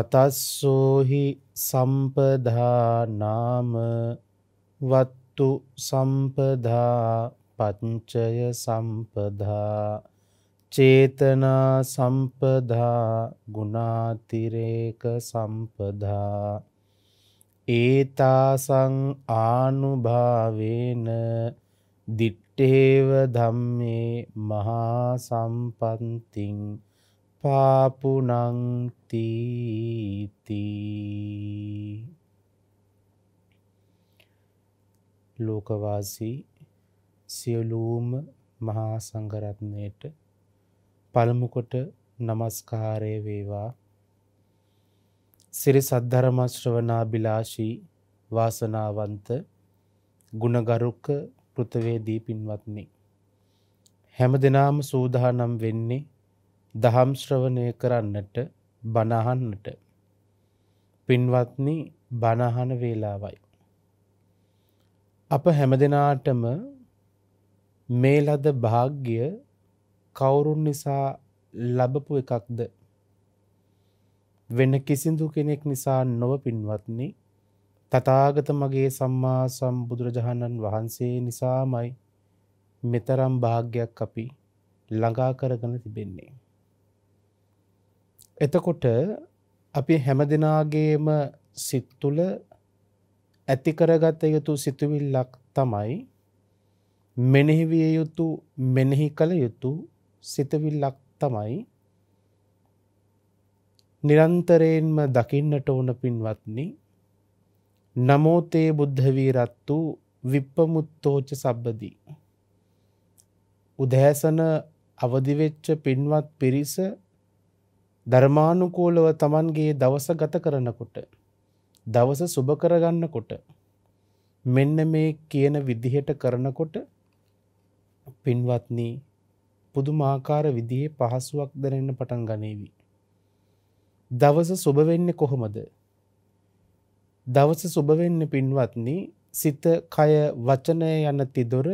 චතස්සෝහි සම්පදා නාම වත්තු සම්පදා පංචය සම්පදා චේතනා සම්පදා ගුණාතිරේක සම්පදා ඒතාසං ආනුභාවේන දිට්ඨේව ධම්මේ මහා සම්පන්තිං පාපුනංතිති ලෝකවාසී සියලූම මහා සංගරත්නයට පළමුකොට නමස්කාරය වේවා සිරි සද්ධරමශ්‍රවනා බිලාශී වාසනාවන්ත ගුණගරුක පෘථවේදී පින්වත්නි. හැම දෙනාම සූදානම් වෙන්නේ දහම් ශ්‍රවණය කරන්නට බණහන්නට පින්වත්නි බණහන වේලාවයි. අප හැමදෙනාටම මේ ලද භාග්‍ය කවුරුන් නිසා ලබපු එකක්ද වෙන කිසිදු කෙනෙක් නිසා නොව පින්වත්නි තථාගත මගේ සම්මා සම්බුදුරජාණන් වහන්සේ නිසාමයි මෙතරම් භාග්යක් අපි ළඟා කරගෙන තිබෙන්නේ එතකොට අපි හැම දෙනාගේම සිත් තුළ ඇති කරගත යුතු සිතුවිල්ලක් තමයි මෙනෙහි විය යුතු මෙනෙහි කළ යුතු සිතවිල්ලක් තමයි නිරන්තරයෙන්ම දකින්නට ඕන පින්වත්නි නමෝතේ බුද්ධ වීරත්තු විප්පමුත්තෝච සබ්බදී උදෑසන අවදි වෙච්ච පින්වත් පිරිස ධර්මානුකූලව තමන්ගේ දවස ගත කරනකොට දවස සුබ කරගන්නකොට මෙන්න මේ කියන විදිහට කරනකොට පින්වත්නි පුදුමාකාර විදිහේ පහසුවක් දැනෙන්න පටන් ගනීවි. දවස සුබ වෙන්නේ කොහොමද? දවස සුබ වෙන්නේ පින්වත්නි සිත, කය, වචනය යන තිදොර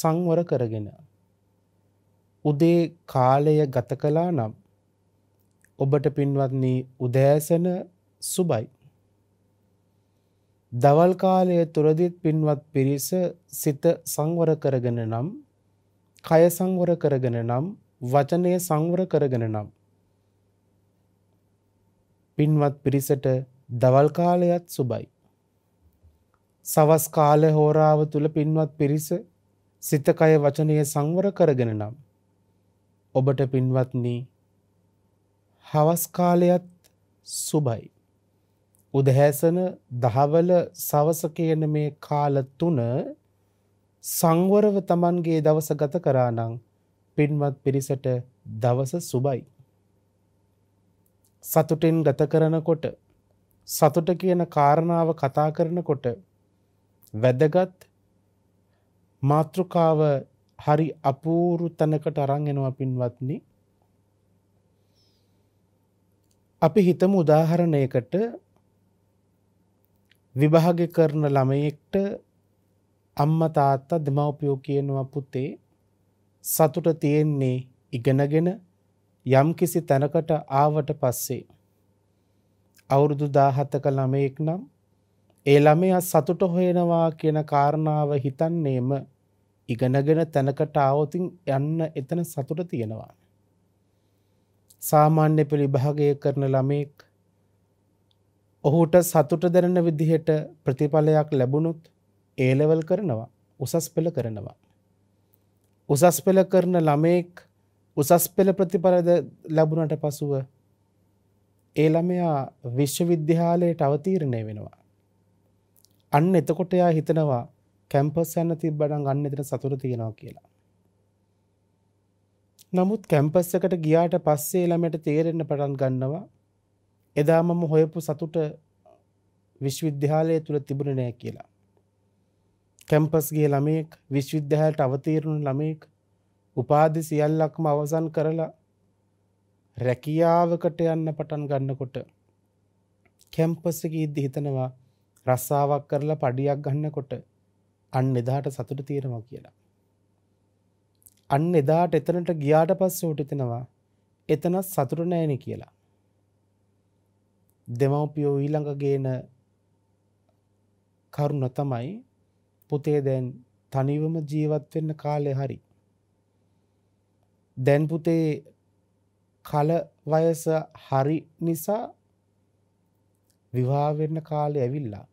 සංවර කරගෙන. උදේ කාලය ගත කළා නම් ඔබට පින්වත්නී උදෑසන සුබයි. දවල් කාලය තුරදිත් පින්වත් පිරිස සිත සංවර කරගෙන නම් කය සංවර කරගෙන නම් වචනය සංවර කරගෙන නම් පින්වත් පිරිසට දවල් කාලයත් සුබයි. සවස් කාල හෝරාව තුල පින්වත් පිරිස සිත කය වචනය සංවර කරගෙන නම් ඔබට පින්වත්නී හවස් කාලයත් සුබයි. උදහැසන දහවල සවස කියන මේ කාල තුන සංවරව Tamanගේ දවස ගත කරා නම් පින්වත් පිරිසට දවස සුබයි. සතුටින් ගත කරනකොට සතුට කියන කාරණාව කතා කරනකොට වැදගත් මාතෘකාව හරි අපූරු තැනකට අරන් එනවා පින්වත්නි අපි හිතම උදාහරණයකට විභාග කරන ළමයෙක්ට අම්ම තාත්තා දෙමව්පියෝ කියනවා පුතේ සතුට තියෙන්නේ ඉගෙනගෙන යම් කිසි තැනකට ආවට පස්සේ අවුරුදු 17ක ළමයෙක් නම් ඒ ළමයා සතුට හොයනවා කියන කාරණාව හිතන්නේම ඉගෙනගෙන තැනකට ආවොතින් යන්න එතන සතුට තියෙනවා සාමාන්‍ය පෙළ විභාගය කරන ළමෙක් ඔහුට සතුට දැනෙන විදිහට ප්‍රතිඵලයක් ලැබුණොත් ඒලෙවල් කරනවා උසස් පෙළ කරනවා උසස් පෙළ කරන ළමෙක් උසස් පෙළ ප්‍රතිඵල ලැබුණට පසුව ඒ ළමයා විශ්වවිද්‍යාලයට අවතීර්ණය වෙනවා අන්න එතකොට එයා හිතනවා කැම්පස් යන්න තිබ්බනම් අන්න එතන සතුට තියෙනවා කියලා නමුත් කැම්පස් එකට ගියාට පස්සේ ළමයට තේරෙන්න පටන් ගන්නවා එදා මම හොයපු සතුට විශ්වවිද්‍යාලය තුළ තිබුණ නෑ කියලා. කැම්පස්ගේ ළමයෙක් විශ්විද්‍යහයට අවතීරුණු ළමයෙක් උපාධි සියල්ලක්ම අවසන් කරලා රැකියාවකට යන්න පටන් ගන්නකොට කැම්පස්සක ඉද්දි හිතනවා රස්සාවක් කරලා පඩියක් ගන්නකොට අන්න එදාට සතුට තීරම කියලා. අන්න එදාට එතනට ගියාට පස්සේ උටිතෙනවා එතන සතුට නෑනේ කියලා. දෙමව්පියෝ ඊළඟ ගේන කරුණ තමයි පුතේ දැන් තනිවම ජීවත් වෙන්න කාලේ හරි. දැන් පුතේ කල වයස හරි නිසා විවාහ වෙන්න කාලේ ඇවිල්ලා.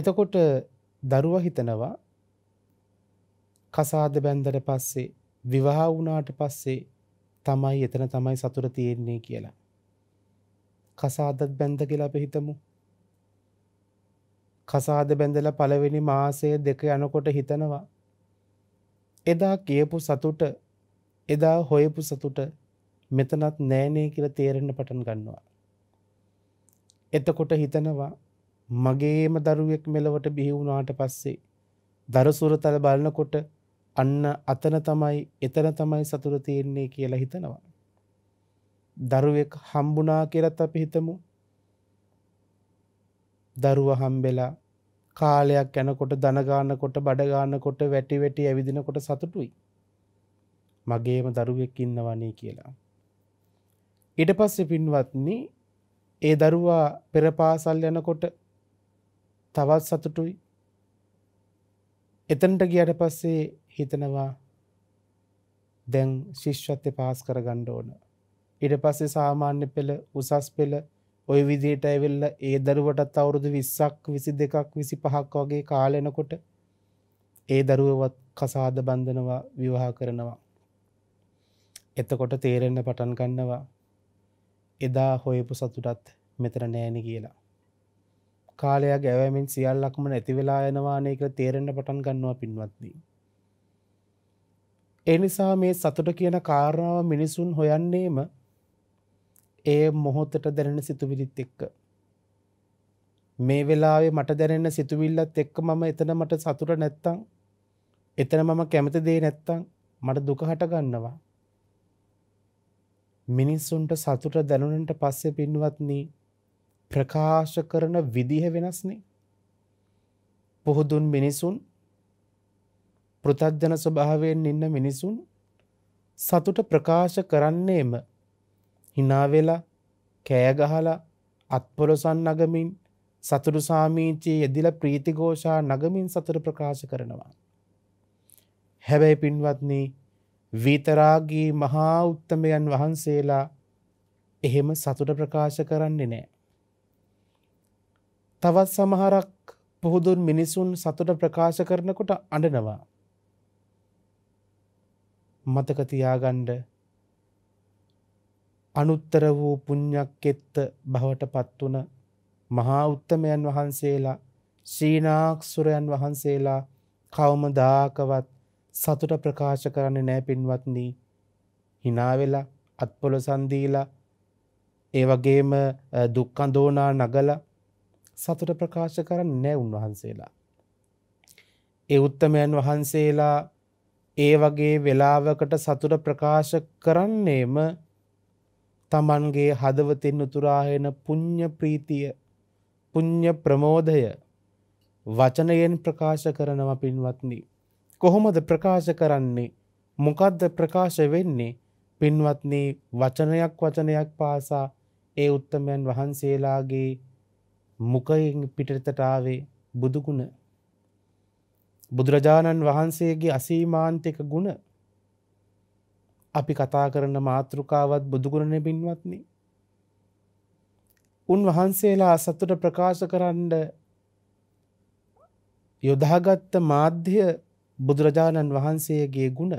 එතකොට දරුවා හිතනවා කසාද බැන්දට පස්සේ විවාහ වුණාට පස්සේ තමයි එතන තමයි සතුර තියෙන්නේ කියලා. කසාදත් බැන්ද කියලා අපි හිතමු. කසාද බැඳලා පළවෙනි මාසය දෙක යනකොට හිතනවා. එදා කියපු සතුට එදා හොයපු සතුට මෙතනත් නෑනේ කියලා තේරෙන්න පටන් ගන්නවා. එතකොට හිතනවා මගේම දරුවෙක් මෙලවට බිහි වුණාට පස්සේ දරසුරතල බලනකොට අන්න අතන තමයි එතන තමයි සතුට තියෙන්නේ කියලා හිතනවා. දරුවෙක් හම්බුණා කියලත් අපි හිතමු. දරුව හම්බෙලා කාලයක් යනකොට දනගානකොට බඩගානකොට වැටි වැටි ඇවිදිනකොට සතුටුයි. මගේම දරුවෙක් ඉන්නවනේ කියලා. ඊට පස්සේ පින්වත්නි ඒ දරුවා පෙර පාසල් යනකොට තවත් සතුටුයි. එතනට ගියට පස්සේ හිතනවා දැන් ශිෂ්‍යත්වය පාස් කරගන්න ඕන. ඊට පස්සේ සාමාන්‍ය පෙළ උසස් පෙළ ওই විදිහට ඇවිල්ලා ඒ දරුවටත් අවුරුදු 20ක් 22ක් 25ක් වගේ කාලෙනකොට ඒ දරුවවත් කසාද බඳිනවා විවාහ කරනවා. එතකොට තේරෙන්න පටන් ගන්නවා එදා හොයපු සතුටත් මෙතන නෑනේ කියලා. කාලයක් ඇවෑමෙන් සියල්ලක්ම නැති වෙලා යනවානේ කියලා තේරෙන්න පටන් ගන්නවා පින්වත්නි. ඒ නිසා මේ සතුට කියන කාරණාව මිනිසුන් හොයන්නේම ඒ මොහොතට දැනෙන සිතුවිලිත් එක්ක. මේ වෙලාවේ මට දැනෙන සිතුවිල්ලත් එක්ක මම එතන මට සතුට නැත්තම් එතන මම කැමති දේ නැත්තම් මට දුක හට ගන්නවා. මිනිස්සුන්ට සතුට දැනුනට පස්සේ පින්වත්නි ප්‍රකාශ කරන විදිහ වෙනස්නේ. පුහුදුන් මිනිසුන් පෘතජ්ජන ස්වභාවයෙන් ඉන්න මිනිසුන් සතුට ප්‍රකාශ කරන්නේම හිනාවෙලා කෑගහලා අත්පොලොසන් නගමින් සතුරු සාමීචයේ යෙදිල ප්‍රීතිගෝෂා නගමින් සතුට ප්‍රකාශ කරනවා. හැබැයි පින්වත්නී වීතරාගී මහා උත්තමයන් වහන්සේලා එහෙම සතුට ප්‍රකාශ කරන්නේ නෑ. තවත් සමහරක් පුහුදුන් මිනිසුන් සතුට ප්‍රකාශ කරනකොට අඩනවා. මතක තියාගන්න අනුත්තර වූ පුණ්‍යක්කෙත්ත බවට පත් වුණ මහා උත්තමයන් වහන්සේලා ශ්‍රීනාක්ෂුරයන් වහන්සේලා කවමදාකවත් සතුට ප්‍රකාශ කරන්නේ නැහැ පින්වත්නි hina වෙලා අත්පොළසන් දීලා ඒ වගේම දුක්ඛඳෝනා නගලා සතුට ප්‍රකාශ කරන්නේ නැහැ උන්වහන්සේලා ඒ උත්තමයන් වහන්සේලා ඒ වගේ වෙලාවකට සතුට ප්‍රකාශ කරන්නේම තමන්ගේ හදවතෙන් උතුරාහෙන පුං්ඥ ප්‍රීතිය පුං්ඥ ප්‍රමෝදය වචනයෙන් ප්‍රකාශ කරනව පින්වත්නි. කොහොමද ප්‍රකාශ කරන්නේ මොකදද ප්‍රකාශ වෙන්නේ පින්වත්නී වචනයක් වචනයක් පාසා ඒ උත්තමයන් වහන්සේලාගේ මුකයිෙන් පිටරතටාවේ බුදුගුණ බුදුරජාණන් වහන්සේගේ අසීමාන්තක ගුණ අපි කතා කරන මාතෘකාවත් බුදුගුණන පින්වත්නි උන්වහන්සේලා සතුට ප්‍රකාශ කරන්න යොදාගත්ත මාධ්‍ය බුදුරජාණන් වහන්සේගේ ගුණ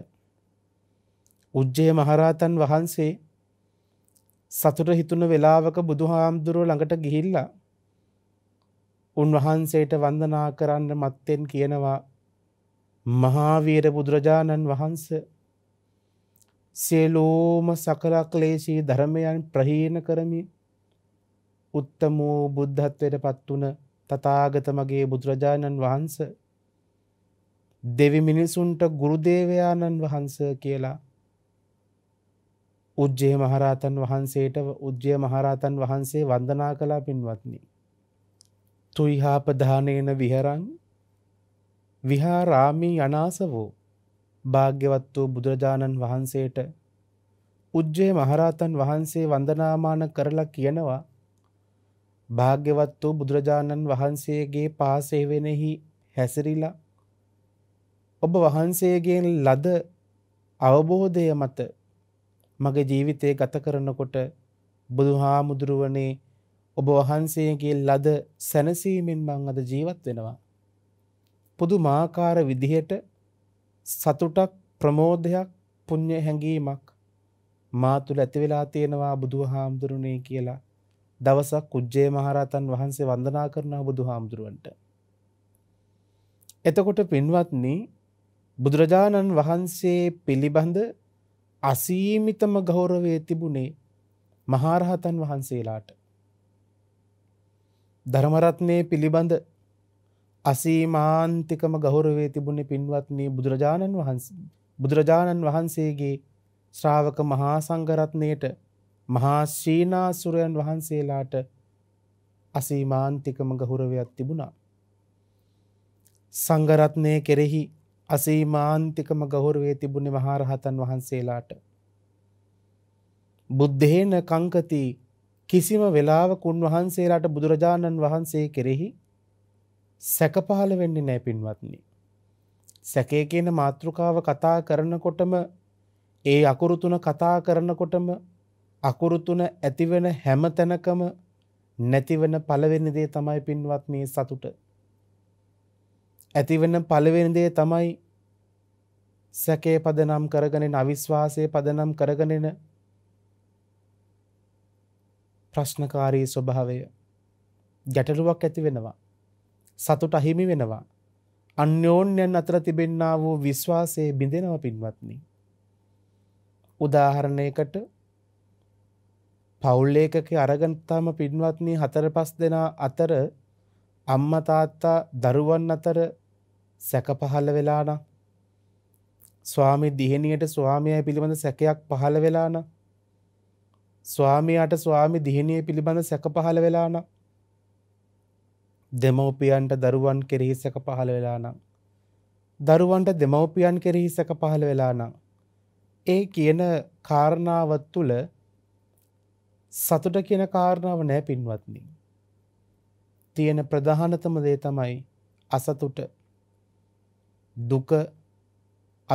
උජ්ජේ මහරහතන් වහන්සේ සතුට හිතුන වෙලාවක බුදුහාමුදුරුව ළඟට ගිහිල්ලා උන්වහන්සේට වන්දනා කරන්න මත්තෙන් කියනවා මහාවීර බුදුරජාණන් වහන්ස සියලෝම සකලක්ලේශී ධර්මයන් ප්‍රහීන කරමින් උත්තමෝ බුද්ධත්වයට පත් වුණ තථාගත මගේ බුදුරජාණන් වහන්ස දෙවි මිනිසුන්ට ගුරුදේවයාණන් වහන්ස කියලා උජ්ජේ මහරහතන් වහන්සේට උජ්ජේ මහරහතන් වහන්සේ වන්දනා කළා පින්වත්නි. තුයිහාප දානේන විහරං විහාරාමී යනාස වූ භාග්‍යවත් වූ බුදුරජාණන් වහන්සේට උජ්ජේ මහරහතන් වහන්සේ වන්දනාමාන කරලා කියනවා භාග්‍යවත් වූ බුදුරජාණන් වහන්සේගේ පාසේවෙනෙහි හැසිරිලා ඔබ වහන්සේගෙන් ලද අවබෝධය මත මගේ ජීවිතය ගත කරනකොට බුදුහාමුදුරුවනේ ඔබ වහන්සේගේ ලද සැනසීමෙන් මං අද ජීවත් වෙනවා පුදුමාකාර විදිහට සතුටක් ප්‍රමෝදයක් පුණ්‍ය හැඟීමක් මා තුළ ඇති වෙලා තියෙනවා බුදුහාමුදුරනේ කියලා දවසක් කුජ්ජේ මහරහතන් වහන්සේ වන්දනා කරනවා බුදුහාමුදුරුවන්ට. එතකොට පින්වත්නි බුදුරජාණන් වහන්සේ පිළිබඳ අසීමිතම ගෞරවය තිබුණේ මහරහතන් වහන්සේලාට. ධර්මරත්නයේ පිළිබඳ අසීමාන්තිකම ගෞරවේ තිබුණේ පින්වත්නී බුදුරජාණන් වහන්ස බුදුරජාණන් වහන්සේගේ ශ්‍රාවක මහා සංඝරත්නයට මහා ශ්‍රීනාසුරයන් වහන්සේලාට අසීමාන්තිකම ගෞරවයක් තිබුණා. සංඝරත්නය කෙරෙහි අසීමාන්තිකම ගෞරවේ තිබුණේ මහා රහතන් වහන්සේලාට. බුද්ධේන කංකති කිසිම වෙලාවක උන්වහන්සේලාට බුදුරජාණන් වහන්සේ කෙරෙහි සැක පහළ වෙන්නේ නැහැ පින්වත්නි. සැකය කියන මාතෘකාව කතා කරනකොටම ඒ අකුරු තුන කතා කරනකොටම අකුරු තුන ඇතිවෙන හැම තැනකම නැතිවෙන පළවෙනි දේ තමයි පින්වත්නි සතුට. ඇතිවෙන පළවෙනි දේ තමයි සැකේ පදනම් කරගෙනෙන අවිශ්වාසයේ පදනම් කරගෙනෙන ප්‍රශ්නකාරී ස්වභාවය ගැටලුවක් ඇති වෙනවා සතුට අහිමි වෙනවා. අන්‍යෝන්‍යයන් අතර තිබෙන්නා වූ විශ්වාසයේ බිඳෙනව පින්වත්නි. උදාහරණයකට පවුල් ඒකක අරගන්තාම පින්වත්නි හතර පස් දෙනා අතර අම්මා තාත්තා දරුවන් අතර සැක පහළ වෙලා නම් ස්වාමි දිහිණියට ස්වාමියා පිළිබඳ සැකයක් පහළ වෙලා නම් ස්වාමියාට ස්වාමි දිහිණිය පිළිබඳ සැක පහළ වෙලා නම් දෙමව්පියන්ට දරුවන් කෙරෙහිසක පහළ වෙලා නම් දරුවන්ට දෙමව්පියන් කෙරෙහිසක පහළ වෙලා නම් ඒ කියන කාරණාව තුළ සතුට කියන කාරණාව නෑ පින්වත්නි තියෙන ප්‍රධානතම දේ තමයි අසතුට දුක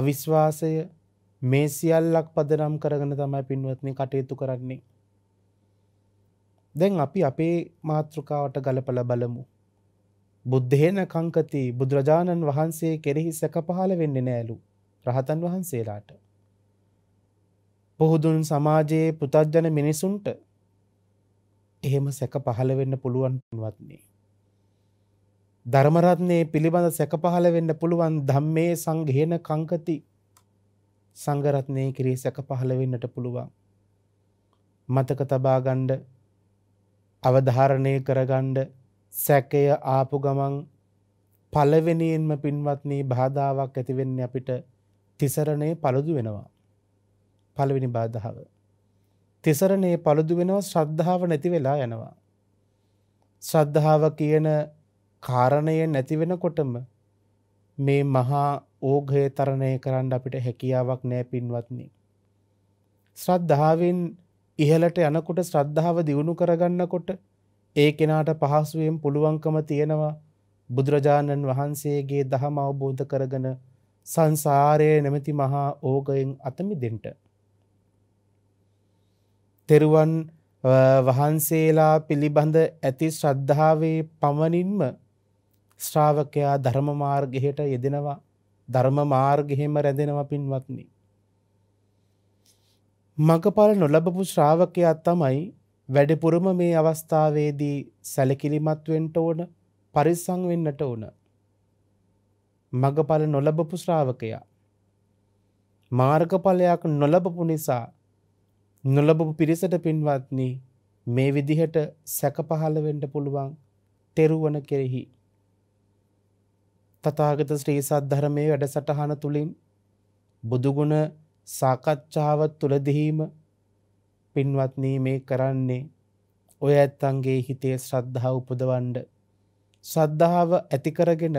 අවිශ්වාසය මේ සියල්ලක් පදනම් කරගෙන තමයි පින්වත්නි කටයුතු කරන්නේ දැන් අපි අපේ මාතෘකාවට ගලපල බලමු බුද්ධේන කංකති බුදුරජාණන් වහන්සේ කෙරෙහි සැක පහළ වෙන්නේ නෑලු රහතන් වහන්සේලාට. පොහුදුන් සමාජයේ පුතජ්ජන මිනිසුන්ට එහෙම සැක පහළ වෙන්න පුළුවන් පින්වත්නේ. ධර්මරත්නයේ පිළිබඳ සැක පහළ වෙන්න පුළුවන් ධම්මේ සංඝේන කංකති සංඝරත්නයේ කෙරෙහි සැක පහළ වෙන්නට පුළුවන්. මතක තබා ගන්න අවධාරණය කරගන්න සැකය ආපු ගමන් පලවෙනියෙන්ම පින්වත්නී බාධාවක් ඇතිවෙන්න අපිට තිසරණය පළුදු වෙනවා. පළවෙනි බාධාව. තිසරණයේ පළුදු වෙනව ශ්‍රද්ධාව නැති වෙලා යනවා. ශ්‍රද්ධාව කියන කාරණය නැතිවෙනකොටම මේ මහා ඕගය තරණය කරන්න අපිට හැකියාවක් නෑ පින්වත්නි. ශ්‍රද්ධාවෙන් ඉහලට යනකොට ශ්‍රද්ධාව දියුණු කරගන්නකොට ඒ කෙනාට පහසුවෙන් පුළුවන්කම තියෙනවා බුදුරජාණන් වහන්සේගේ දහම අවබෝධ කරගෙන සංසාරයේ නැමැති මහා ඕගයෙන් අතමිදෙන්ට. තෙරුවන් වහන්සේලා පිළිබඳ ඇති ශ්‍රද්ධාවේ පමණින්ම ශ්‍රාවකයා ධර්ම මාර්ගයට යෙදෙනවා ධර්ම මාර්ගෙහෙම රැඳෙනවා පින්වත්නි. මගඵල නොලබපු ශ්‍රාවකයා තමයි වැඩිපුරම මේ අවස්ථාවේදී සැලකිලිමත් වෙන්න ඕන පරිස්සම් වෙන්නට ඕන මගඵල නොලබපු ශ්‍රාවකයා මාර්ගඵලයක් නොලබපු නිසා නොලබපු පිරිසට පින්වත්නි මේ විදිහට සැක පහළ වෙන්න පුළුවන් තෙරුවන කෙරෙහි තථාගත ශ්‍රී සද්ධර්මයේ වැඩසටහන තුලින් බුදුගුණ සාකච්ඡාව තුලදීම පින්වත්නී මේ කරන්නේ ඔය ඇත්තන්ගේ හිතේ ශ්‍රද්ධා උපදවන්ඩ. ශ්‍රද්ධාව ඇතිකරගෙන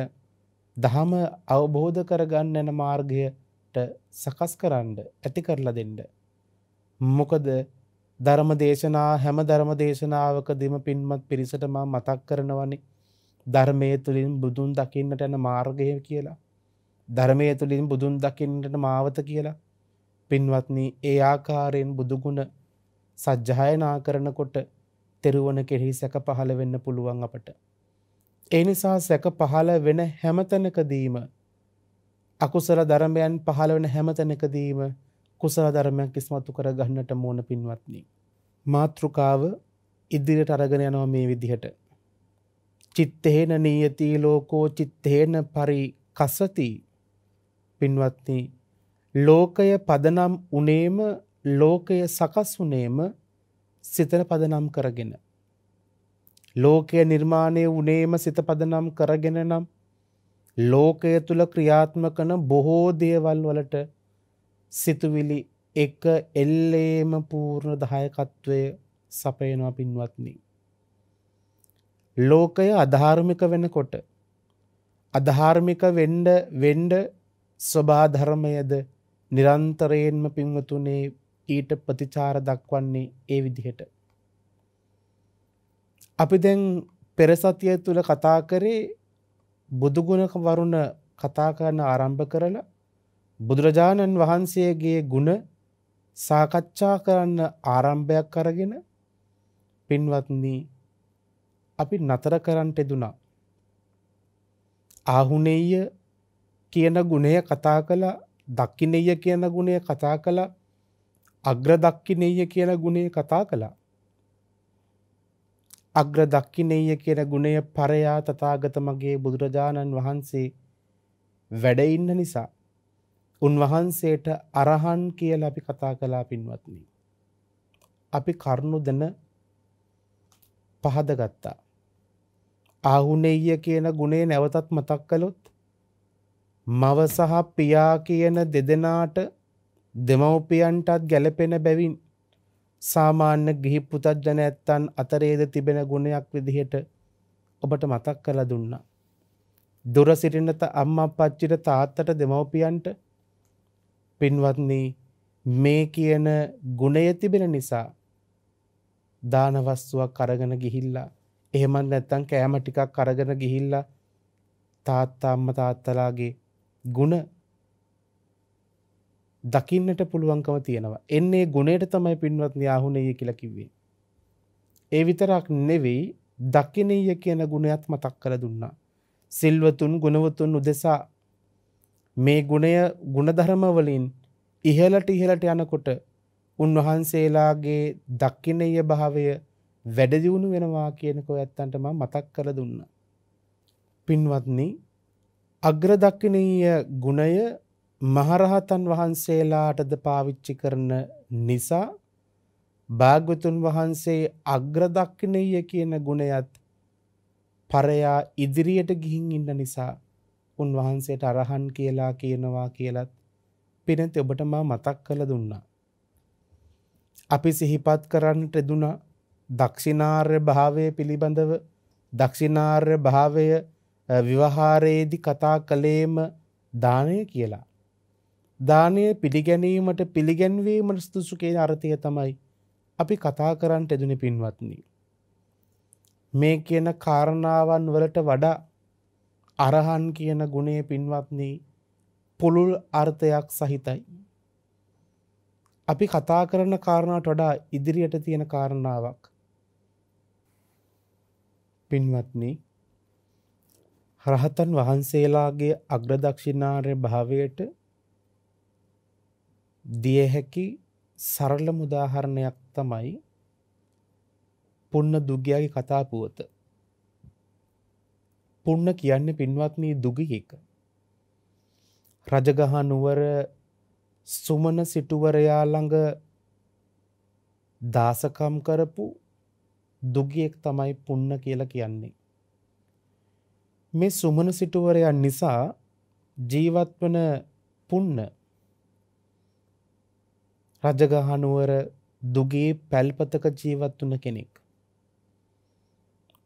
දහම අවබෝධ කරගන්න යන මාර්ගයට සකස් කරන්න ඇති කරලා දෙන්න. මොකද ධර්ම දේශනා හැම ධර්ම දේශනාවකදීම පින්මත් පිරිසට මා මතක් කරනවනි ධර්මය තුළින් බුදුන් දකින්නට යන මාර්ගය කියලා. ධර්මය තුළින් බුදුන් දකින්නට මාවත කියලා. පින්වත්නී ඒ ආකාරයෙන් බුදුගුණ සජ්ජහායනා කරනකොට තෙරුවන කෙරෙහි සැක පහළ වෙන්න පුළුවන් අපට. ඒ නිසා සැක පහළ වෙන හැමතැනකදීම අකුසල ධර්මයන් පහළ වෙන හැමතැනකදීම කුසල ධර්මයක් ඉස්මතු කර ගන්නට මෝන පින්වත්නි. මාතෘකාව ඉදිරියට අරගෙන යනවා මේ විදිහට. චිත්තේන නීයති ලෝකෝ චිත්තේන පරි කසති පින්වත්නි ලෝකය පදනම් උනේම ලෝකය සකස් වුනේම සිතන පදනම් කරගෙන. ලෝකය නිර්මාණය වනේම සිත පදනම් කරගෙන නම් ලෝකය තුළ ක්‍රියාත්මකන බොහෝ දේවල් වලට සිතුවිලි එක එල්ලේම පූර්ණ දහයකත්වය සපයනවා පින්වත්නි. ලෝකය අධාර්මික වෙනකොට අධාර්මික වෙන්ඩ වෙන්ඩ ස්වභාධර්මයද නිරන්තරයෙන්ම පින්වතුනේ ඊට ප්‍රතිචාර දක්වන්නේ ඒ විදිහට. අපි දැන් පෙරසතිය තුළ කතා කරේ බුදුගුණක වරුණ කතා කරන ආරම්භ කරලා බුදුරජාණන් වහන්සේගේ ගුණ සාකච්ඡා කරන්න ආරම්භයක් අරගෙන පින්වත්නී අපි නතර කරන්නට දුනා. ආහුනෙය කියන ගුණය කතා කළ දක්කිනෙය කියන ගුණය කතා කළ අග්‍රදක්කිනෙය කියන ගුණය කතා කළා. අග්‍රදක්කිනෙය කියන ගුණය පරයා තතාගත මගේ බුදුරජාණන් වහන්සේ වැඩඉන්න නිසා උන්වහන්සේට අරහන් කියල අපි කතා කලා පින්වත්න. අපි කරුණු දෙන පහදගත්තා. ආහුනෙය කියන ගුණේ නැවතත් මතක් කළොත් මව සහ පියා කියන දෙදෙනාට දෙමව්පියන්ටත් ගැලපෙන බැවින් සාමාන්‍ය ගිහි පුතජ්ජන ඇත්තන් අතරේද තිබෙන ගුණයක් විදිහට ඔබට මතක් කරලා දුන්නා. දුර සිටිනත අම්මා පච්චිට තාත්තට දෙමව්පියන්ට පින්වත්නි මේ කියන ගුණය තිබෙන නිසා දානවස්තුවක් අරගෙන ගිහිල්ලා එහෙම නැත්තම් කෑම ටිකක් අරගෙන ගිහිල්ලා තාත්තා අම්මා තාත්තලාගේ ಗುಣ දකින්නට පුළුවන්කම තියෙනවා. එන්නේ ගුණයට තමයි පින්වත් යාහුනේය කියලා කිව්වේ. ඒ විතරක් නෙවෙයි දකිනීය කියන ගුණයත් මතක් කර දුන්නා. සිල්වතුන් ගුණවතුන් උදෙසා මේ ගුණය ගුණධර්ම වලින් ඉහළට ඉහළට යනකොට උන්වහන්සේලාගේ දක්කිනීය භාවය වැඩ දියුණු වෙනවා කියනක ඇත්තන්ට මම මතක් කර දුන්නා. පින්වත්නි අග්‍ර දක්කිනීය ගුණය මහරහතන් වහන්සේලාටද පාවිච්චි කරන නිසා භාග්‍යතුන් වහන්සේ අග්‍රදක්ෂණීය කියන ගුණයත් පරයා ඉදිරියට ගිහින් ඉන්න නිසා උන්වහන්සේට අරහන් කියලා කියනවා කියලත් පිනති ඔබට මා මතක් කළ දුන්නා. අපි සිහිපත් කරන්නට දුනා දක්ෂිනාර්ය භාවය පිළිබඳව දක්ෂිනාර්ය භාවය විවහාරයේදී කතා කළේම දානය කියලා. දානය පිළිගැනීමට පිළිගැන්වීමට ස්තුසුකේ අරතිය තමයි අපි කතා කරන්නට එදුනි පින්වත්නි. මේ කියන කාරණාවන් වලට වඩා අරහන් කියන ගුණේ පින්වත්නී පුළුල් අර්ථයක් සහිතයි. අපි කතා කරන කාරණාවට වඩා ඉදිරියට තියෙන කාරණාවක්. පින්වත්නි රහතන් වහන්සේලාගේ අග්‍රදක්ෂිනාරය භාවයට දිය හැකි සරලම උදාහරණයක් තමයි පුන්න දුගයාගේ කතා පුවත. පුන්න කියන්නේ පින්වත්නී දුගිහික. රජගහ නුවර සුමන සිටුවරයා ළඟ දාසකම් කරපු දුගියෙක් තමයි පුන්න කියලා කියන්නේ. මේ සුමන සිටුවරයන් නිසා ජීවත් වන පුන්න රජගහනුවර දුගේ පැල්පතක ජීවත් වන කෙනෙක්.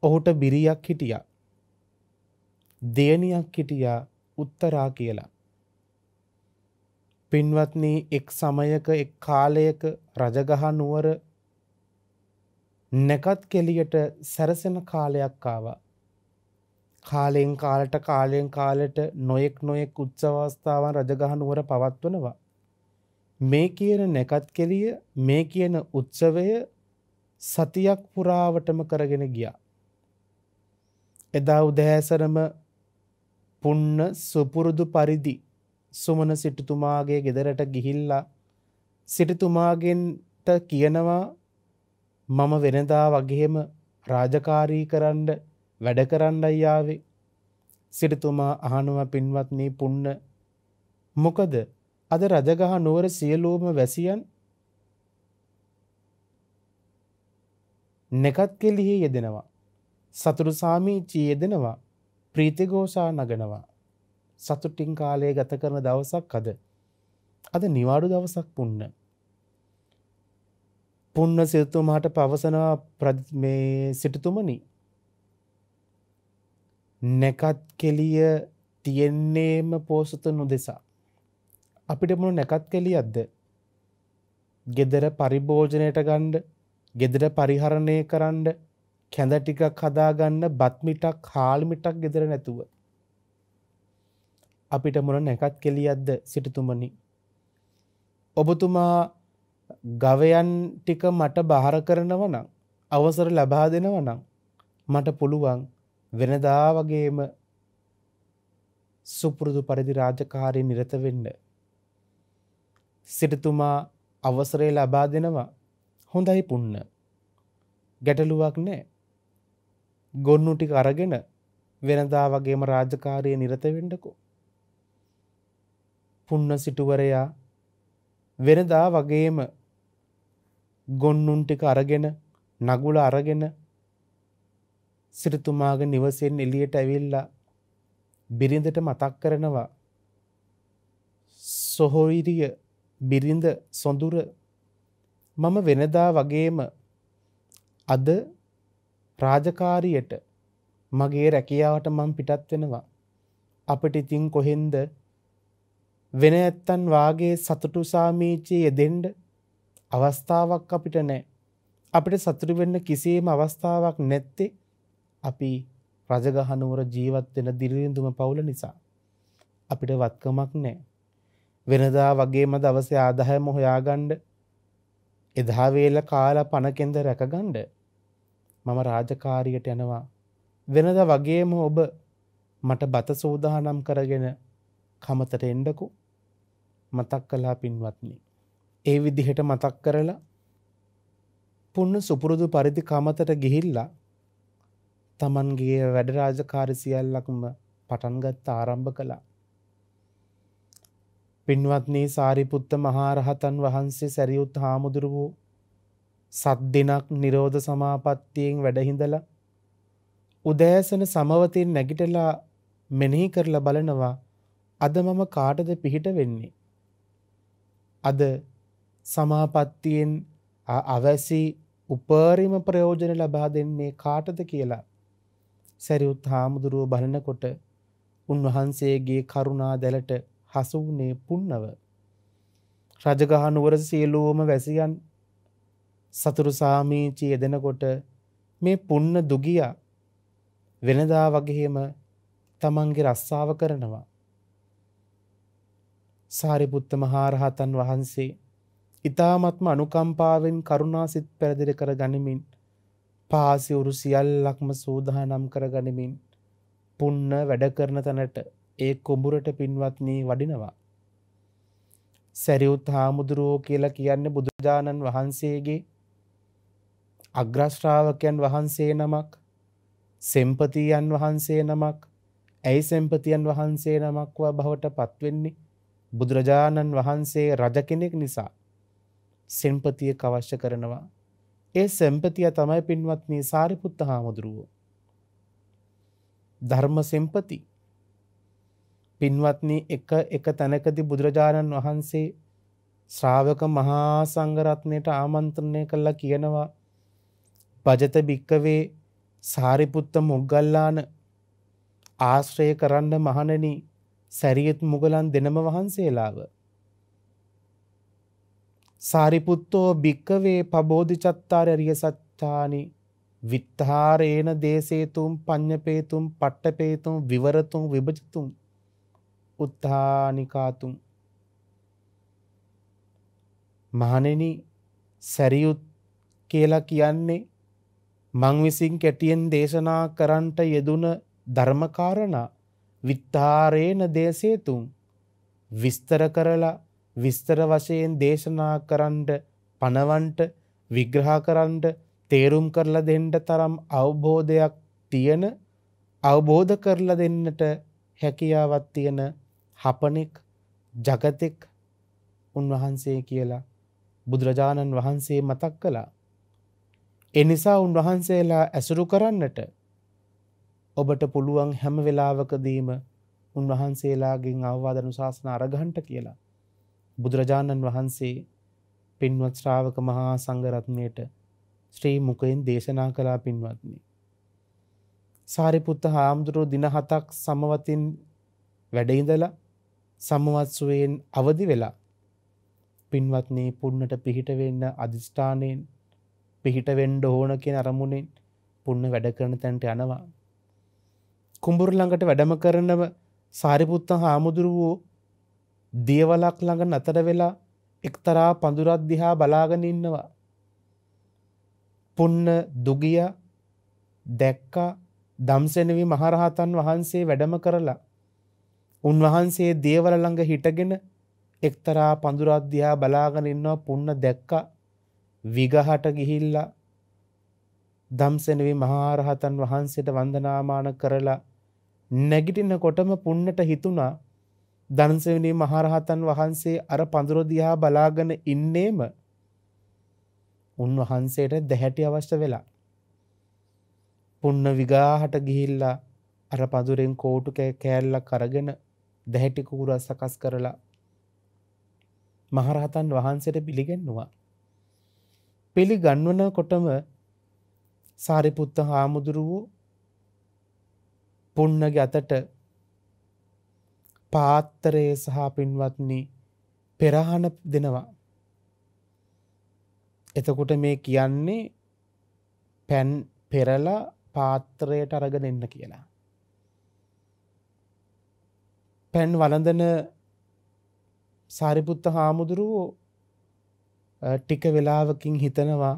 ඔහුට බිරියක් හිටිය. දේනියක් හිටියා උත්තරා කියලා. පින්වත්නී එක් සමයක එක් කාලයක රජගහ නුවර නැකත් කෙලියට සැරසෙන කාලයක් ආවා. කාලයෙන් කාලට කාලයෙන් කාලට නොයෙක් නොයෙක් උත්සවස්ථාවන් රජගහ නුවර පවත්වනවා. මේ කියන නැකත් කෙලිය මේ කියන උත්සවය සතියක් පුරාවටම කරගෙන ගියා. එදා උදෑසරම පුන්න සුපුරුදු පරිදි සුමන සිටුතුමාගේ ගෙදරට ගිහිල්ලා සිටතුමාගෙන්ට කියනවා මම වෙනදා වගේම රාජකාරී කරන්න වැඩ කරන්න අයියාවේ සිටතුමා අහනුව පින්වත්නී පුන්න මොකද අද රජගහ නුවර සියලූම වැසියන් නැකත් කෙලිහි යෙදෙනවා. සතුරු සාමීචී යෙදෙනවා ප්‍රීතිගෝසා නගනවා. සතුටින් කාලය ගත කරන දවසක් අද. අද නිවාඩු දවසක් පුන්න. පුන්න සිල්තුමාට පවසනවා මේ සිටතුමනි. නැකත් කෙලිය තියෙන්නේම පෝසත නොදෙසා. අපිට මුළු නැකත් කෙලියක්ද ගෙදර පරිභෝජනයට ගණ්ඩ ගෙදර පරිහරණය කරන්න කැඳ ටිකක් හදාගන්න බත්මිටක් හාල්මිටක් ගෙදර නැතුව. අපිට මුල නැකත් කෙලියද්ද සිටිතුමනි. ඔබතුමා ගවයන් ටික මට බාර කරනව නම් අවසර ලබා දෙනව නම් මට පුළුවන් වෙනදා වගේම සුපුරුදු පරිදි රාජකාරය නිරත වෙන්න සිටතුමා අවසරය ලබා දෙනවා හොඳයි පුන්න. ගැටලුවක් නෑ. ගොන්නු ටික අරගෙන වෙනදා වගේම රාජකාරය නිරත වෙන්නකෝ. පුන්න සිටුවරයා වෙනදා වගේම ගොන්නුන් ටික අරගෙන නගුල අරගෙන සිටතුමාගේ නිවසෙන් එළියට ඇවිල්ලා බිරිඳට මතක් කරනවා සොහොයිරිය බිරිඳ සොඳුර මම වෙනදා වගේම අද රාජකාරියට මගේ රැකියාවට මං පිටත් වෙනවා අපට ඉතින් කොහෙන්ද වෙන ඇත්තන් වාගේ සතුටු සාමීචයේ යෙදෙන්ඩ අවස්ථාවක් අපිට නෑ අපිට සතුටු වෙන්න කිසියම් අවස්ථාවක් නැත්තේ අපි රජගහනුවර ජීවත් වෙන දිරිඳුම පවුල නිසා අපිට වත්කමක් නෑ වෙනදා වගේම දවසේ ආදායම හොයාගන්න එදා වේල කාලා පණකෙන්ද රැකගන්න මම රාජකාරියට යනවා වෙනද වගේම ඔබ මට බත සූදානම් කරගෙන කමතට එන්ඩකු මතක් කලා පින්වත්නි. ඒ විදිහට මතක් කරලා පුන්න සුපුරුදු පරිදි කමතට ගිහිල්ලා තමන්ගේ වැඩරාජකාරි සියල්ලක්ම පටන්ගත් ආරම්භ කළා. පින්වත්නී සාරිපුත්ත මහාරහතන් වහන්සේ සැරියුත් හාමුදුරු වූ සත් දෙනක් නිරෝධ සමාපත්තියෙන් වැඩහිඳලා උදෑසන සමවතයෙන් නැගිටලා මෙනෙහි කරලා බලනවා අද මම කාටද පිහිට වෙන්නේ අද සමාපත්තියෙන් අවැසි උපරිම ප්‍රයෝජන ලබා දෙන්නේ කාටද කියලා සැරියුත් හාමුදුරුව බලනකොට උන්වහන්සේගේ කරුණා දැලට හසු වනේ පුන්නව. රජගහ නුවර සියලූම වැසියන් සතුරු සාමීචී යෙදෙනකොට මේ පුන්න දුගිය වෙනදා වගේම තමන්ගේ රස්සාව කරනවා. සාරිපුත්ත මහාරහතන් වහන්සේ ඉතාමත්ම අනුකම්පාවෙන් කරුණා සිත් පැරදිර කර ගනිමින් පාසිවුරු සියල්ලක්ම සූදානම් කර ගනිමින් පුන්න වැඩ කරන තැනට ඒ කුඹුරට පින්වත්නී වඩිනවා. සැරියුත් හාමුදුරුවෝ කියලා කියන්නේ බුදුරජාණන් වහන්සේගේ අග්‍රශ්‍රාවකයන් වහන්සේ නමක් සෙම්පතියන් වහන්සේ නමක් ඇයි සෙම්පතියන් වහන්සේ නමක්වා බවට පත්වෙන්නේ බුදුරජාණන් වහන්සේ රජ කෙනෙක් නිසා සෙම්පතිය කවශ්‍ය කරනවා ඒ සෙම්පතිය තමයි පින්වත්නී සාරිපුත්ත හාමුදුරුවෝ ධර්ම සෙම්පති පින්වත්නි එක එක තැනකදී බුදුරජාණන් වහන්සේ ශ්‍රාවක මහා සංඝරත්නයට ආමන්ත්‍රණය කළා කියනවා පජත භික්කවේ සාරිපුත්ත මොග්ගල්ලාන ආශ්‍රය කරන්න මහණෙනි සැරියත් මුගලන් දෙනම වහන්සේලාව සාරිපුත්තෝ භික්කවේ පබෝධිචත්තාර රිය සත්තානි විත්හාරේන දේශේතුම් පඤ්ඤපේතුම් පට්ඨපේතුම් විවරතුම් විභජතුම් උත්තානිකාතුම් මහනෙන සැරියුත් කියලා කියන්නේ මං විසින් කැටියෙන් දේශනා කරන්ට යෙදුන ධර්මකාරණ විත්තාරේන දේශේතුම් විස්තර කරලා විස්තර වශයෙන් දේශනා කරන්ට පණවන්ට විග්‍රහ කරන්ට තේරුම් කරලා දෙන්න තරම් අවබෝධයක් තියෙන අවබෝධ කරලා දෙන්නට හැකියාවක් තියෙන හපනෙක් ජගතෙක් උන්වහන්සේ කියලා බුදුරජාණන් වහන්සේ මතක් කළා. එනිසා උන්වහන්සේලා ඇසුරු කරන්නට ඔබට පුළුවන් හැම වෙලාවකදීම උන්වහන්සේලාගෙන් අවවාදනු ශාසන අරගහන්ට කියලා. බුදුරජාණන් වහන්සේ පින්වත් ශ්‍රාවක මහා සංගරත්නයට ශ්‍රී මුකයෙන් දේශනා කලා පින්වත්නි. සාරිපුත්ත හාමුදුරුව දින හතක් සමවතින් වැඩඉඳලා සමවත්සුවයෙන් අවදි වෙලා පින්වත්නේ පුන්නට පිහිට වෙන්න අධිෂ්ඨානයෙන් පිහිට වෙන්න ඕන කියන අරමුණෙන් පුන්න වැඩ කරන තැන්ට යනවා. කුඹුරු ළඟට වැඩම කරනව සාරිපුත්ත හාමුදුරුවෝ දියවලක් ළඟ නතර වෙලා එක්තරා පඳුරක් දිහා බලාගෙන ඉන්නවා. පුන්න දුගිය දැක්කා දම්සෙනවි මහරහතන් වහන්සේ වැඩම කරලා උන්වහන්සේ දේවල ළඟ හිටගෙන එක්තරා පඳුරාධ්‍යා බලාගෙන ඉන්නවා පුන්න දැක්කා විගහට ගිහිල්ලා දම්සෙනවි මහාරහතන් වහන්සේට වන්දනාමාන කරලා නැගිටිනකොටම පුන්නට හිතුණා දන්සෙවනී මහරහතන් වහන්සේ අර පඳුර දිහා බලාගෙන ඉන්නේම උන්වහන්සේට දැහැටි අවශ්‍ය වෙලා. පුන්න විගාහට ගිහිල්ලා අර පඳුරෙන් කෝටු කෑල්ලක් අරගෙන දැහැටි කුකුරා සකස් කරලා මහරහතන් වහන්සේට පිළිගැන්නවා. පිළිගන්වන කොටම සාරිපුත්ත හාමුදුරුවෝ පුන්නගේ අතට පාත්තරයේ සහ පින්වත්නි පෙරහන දෙනවා. එතකොට මේ කියන්නේ පැන් පෙරලා පාත්‍රයට අරගෙන එන්න කියලා. පැන් වලඳන සාරිපුත්ත හාමුදුරුවෝ ටික වෙලාවකින් හිතනවා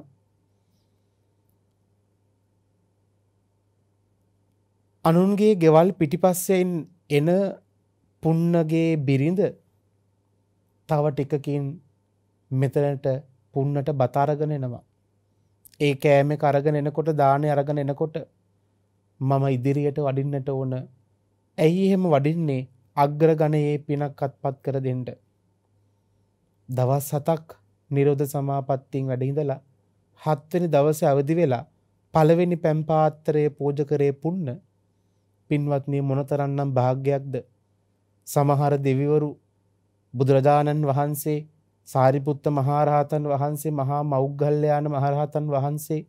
අනුන්ගේ ගෙවල් පිටිපස්සෙන් එන පුන්නගේ බිරිඳ තව ටිකකින් මෙතනට පුන්නට බතාරගෙන එනවා. ඒ කෑම කරගෙන එනකොට දානය අරගෙන එනකොට මම ඉදිරියට වඩින්නට ඕන ඇයි එහෙම වඩින්නේ අග්‍රගණයේ පිනක් අත්පත් කර දෙන්ට. දවස් සතක් නිරෝධ සමාපත්තිං වැඩහිඳලා හත්වනි දවස අවදි වෙලා පළවෙනි පැම්පාත්තරය පෝජ කරේ පුන්න පින්වත්නය මොනතරන්නම් භාග්‍යයක්ද සමහර දෙවිවරු බුදුරජාණන් වහන්සේ සාරිපුත්ත මහාරහතන් වහන්සේ මහා මෞග්ගල්ලයාන මහරහතන් වහන්සේ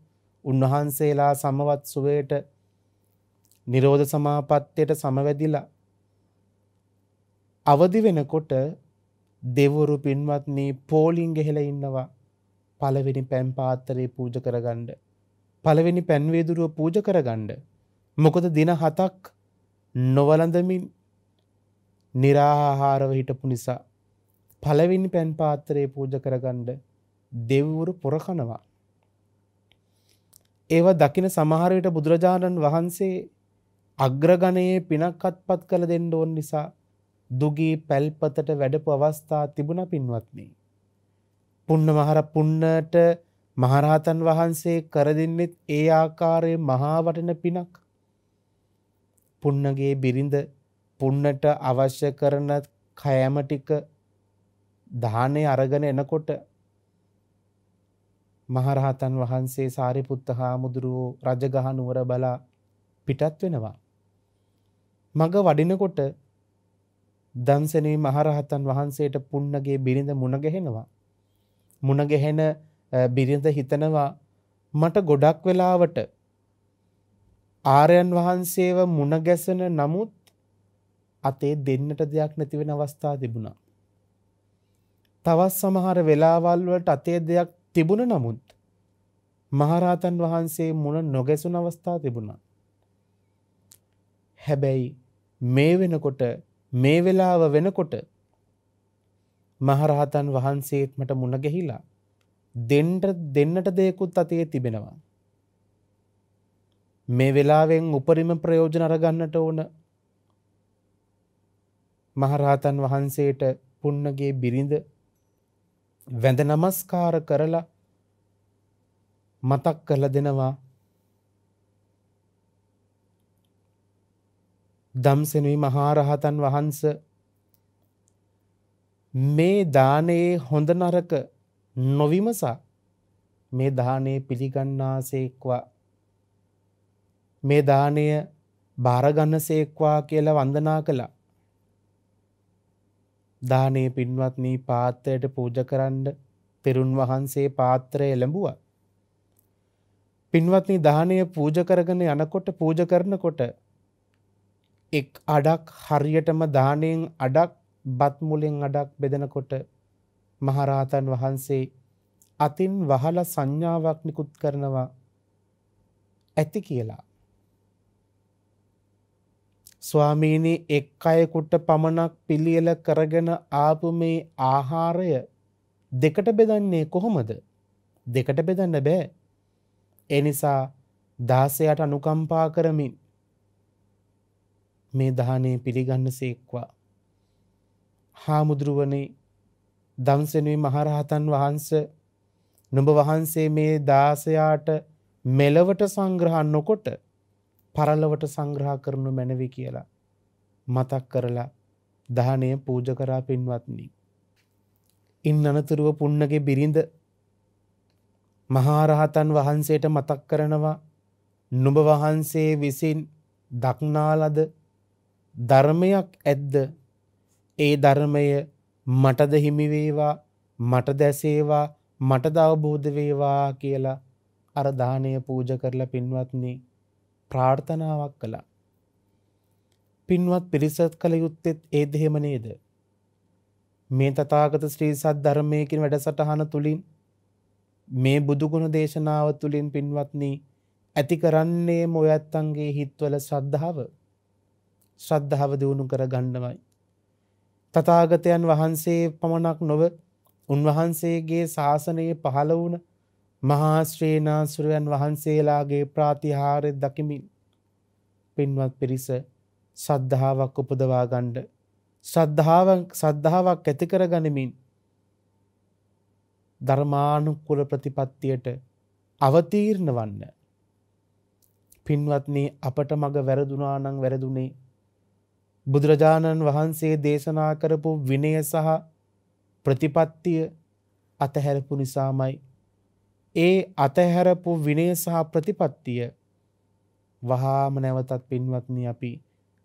උන්වහන්සේලා සමවත් සුවයට නිරෝධ සමාපත්තියට සමවැදිලා අවදි වෙනකොට දෙවරු පින්වත්න්නේ පෝලිං ගෙහෙල ඉන්නවා පළවෙනි පැම් පාත්තරේ පූජ කරගණ්ඩ. පළවෙනි පැන්වේදුරුව පූජ කරගණ්ඩ. මොකද දින හතක් නොවලඳමින් නිරාහාරව හිටපු නිසා. පළවෙනි පැන් පාත්තරේ පූජ කරගණ්ඩ දෙව්වුරු පොරකනවා. ඒවා දකින සමහරයට බුදුරජාණන් වහන්සේ අග්‍රගණයේ පිනක් අත්පත් කළ දෙන්න ඕන් නිසා දුගී පැල්පතට වැඩපු අවස්ථා තිබුණ පින්වත්නි. පුන්න මහර පුන්නට මහරහතන් වහන්සේ කරදින්නෙත් ඒ ආකාරයේ මහාවටන පිනක්. පුන්නගේ බිරිඳ පුන්නට අවශ්‍ය කරන කෑම ටික දාහනේ අරගෙන එනකොට මහරහතන් වහන්සේ සාරිපුත්ත හාමුදුරුවෝ රජගහ නුවර බලා පිටත් වෙනවා. මග වඩිනකොට දන්සනී මහරහතන් වහන්සේට පුන්නගේ බිරිඳ මුණගැහෙනවා. මුණගැහෙන බිරිඳ හිතනවා මට ගොඩක් වෙලාවට ආරයන් වහන්සේව මුණගැසන නමුත් අතේ දෙන්නට දෙයක් නැතිවෙන අවස්ථා තිබුණා. තවත් සමහර වෙලාවල් වලට අතේ දෙයක් තිබුණ නමුත් මහරහතන් වහන්සේ මුණ නොගැසුන අවස්ථා තිබුණා. හැබැයි මේ වෙනකොට මේ වෙලාව වෙනකොට මහරහතන් වහන්සේත් මට මුණ ගැහිලා දෙන්ට දෙන්නට දෙයකුත් අතේ තිබෙනවා. මේ වෙලාවෙන් උපරිම ප්‍රයෝජන අරගන්නට ඕන මහරහතන් වහන්සේට පුන්නගේ බිරිඳ වැඳ නමස්කාර කරලා මතක් කරල දෙනවා දම්සෙනුයි මහරහතන් වහන්ස මේ දානයේ හොඳ නරක නොවිමසා මේ දානය පිළිගන්නාසේක්වා මේ දානය භාරගන්නසේක්වා කියලා වන්දනා කළා දානය පින්වත්නී පාත්තයට පූජ කරන්න තෙරුන් වහන්සේ පාත්‍රය එළඹුවා පින්වත්නි දානය පූජ කරගෙන යනකොට පූජ කරනකොට එක් අඩක් හරියටම දානයෙන් අඩක් බත්මුලෙන් අඩක් බෙදෙනකොට මහරහතන් වහන්සේ අතින් වහල සංඥාවක් නිකුත් කරනවා ඇති කියලා. ස්වාමීනි එක් අයෙකුට පමණක් පිළියෙල කරගෙන ආපු මේ ආහාරය දෙකට බෙදන්නේ කොහොමද? දෙකට බෙදන්න බෑ. එනිසා දාසයට අනුකම්පා කරමින් මේ දානය පිළිගන්න සේක්වා. හාමුදුරුවනේ දම්සනුයි මහරහතන් වහන්ස නුඹ වහන්සේ මේ දාසයාට මෙලවට සංග්‍රහ නොකොට පරලවට සංග්‍රහ කරනු මැනවි කියලා මතක් කරලා දහනය පූජ කරා පින්වත්නි. ඉන් අනතුරුව පුන්නගේ බිරිඳ මහාරහතන් වහන්සේට මතක් කරනවා නුඹ වහන්සේ විසින් දක්නාලද ධර්මයක් ඇද්ද ඒ ධර්මය මටද හිමිවේවා මට දැසේවා මට දවබෝධ වේවා කියලා අර දානය පූජ කරලා පින්වත්නි ප්‍රාර්ථනාවක් කළා. පින්වත් පිරිසත් කළ යුත්තෙත් ඒ දෙහෙම නේද. මේ තතාගත ශ්‍රී සත් ධර්මයකින් වැඩසටහන තුළින් මේ බුදුගුණ දේශනාව තුළින් පින්වත්නී ඇති කරන්නේ මොයත්තන්ගේ හිත්වල ශ්‍රද්ධාව ශ්‍රද්ධාව දියුණු කර ගණ්ඩමයි. තතාගතයන් වහන්සේ පමණක් නොව උන්වහන්සේගේ ශාසනයේ පහළ වුණ මහාශ්‍රේනාසුරයන් වහන්සේලාගේ ප්‍රාතිහාරය දකිමින් පින්වත් පිරිස සද්ධාවක් උපදවා ගණ්ඩ සද්ධාවක් ඇතිකර ගනිමින් ධර්මානුකුල ප්‍රතිපත්තියට අවතීර්ණ වන්න. පින්වත්නේ අපට මග වැරදුනානං වැරදුනේ බුදුරජාණන් වහන්සේ දේශනා කරපු විනය සහ ප්‍රතිපත්තිය අතහැරපු නිසාමයි. ඒ අතහැරපු විනය සහ ප්‍රතිපත්තිය වහාම නැවතත් පින්වත්නි අපි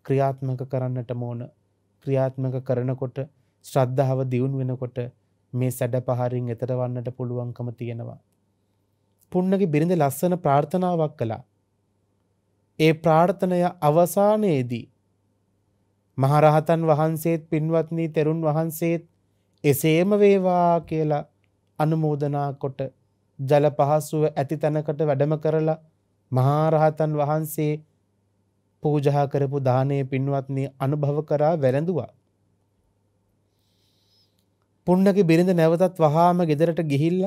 ක්‍රියාත්මක කරන්නට මෝන ක්‍රියාත්මක කරනකොට ශ්‍රද්ධාව දියුණු වෙනකොට මේ සැඩ පහරින් එතර වන්නට පුළුවන්කම තියෙනවා. පුන්නගේ බිරිඳ ලස්සන ප්‍රාර්ථනාවක් කළා. ඒ ප්‍රාර්ථනය අවසානයේදී මහරහතන් වහන්සේත් පින්වත්නී තෙරුන් වහන්සේත් එසේම වේවා කියලා අනුමෝදනා කොට ජල පහසුව ඇති තැනකට වැඩම කරලා මහරහතන් වහන්සේ පූජා කරපු දානය පින්වත්නී අනුභව කරා වැළඳුවා. පුන්නගේ බිරිඳ නැවතත් වහාම ගෙදරට ගිහිල්ල